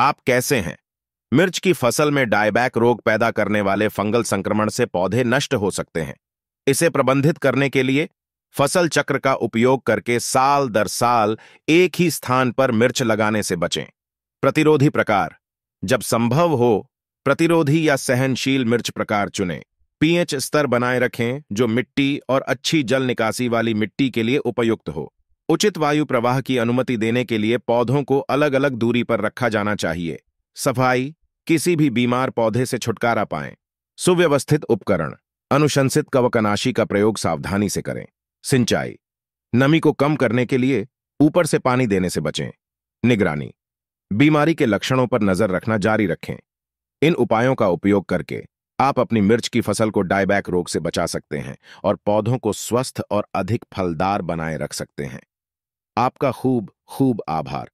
आप कैसे हैं मिर्च की फसल में डायबैक रोग पैदा करने वाले फंगल संक्रमण से पौधे नष्ट हो सकते हैं इसे प्रबंधित करने के लिए फसल चक्र का उपयोग करके साल दर साल एक ही स्थान पर मिर्च लगाने से बचें प्रतिरोधी प्रकार जब संभव हो प्रतिरोधी या सहनशील मिर्च प्रकार चुनें पीएच स्तर बनाए रखें जो मिट्टी और अच्छी जल निकासी वाली मिट्टी के लिए उपयुक्त हो उचित वायु प्रवाह की अनुमति देने के लिए पौधों को अलग अलग दूरी पर रखा जाना चाहिए सफाई किसी भी बीमार पौधे से छुटकारा पाएं सुव्यवस्थित उपकरण अनुशंसित कवकनाशी का प्रयोग सावधानी से करें सिंचाई नमी को कम करने के लिए ऊपर से पानी देने से बचें निगरानी बीमारी के लक्षणों पर नजर रखना जारी रखें इन उपायों का उपयोग करके आप अपनी मिर्च की फसल को डायबैक रोग से बचा सकते हैं और पौधों को स्वस्थ और अधिक फलदार बनाए रख सकते हैं आपका खूब खूब आभार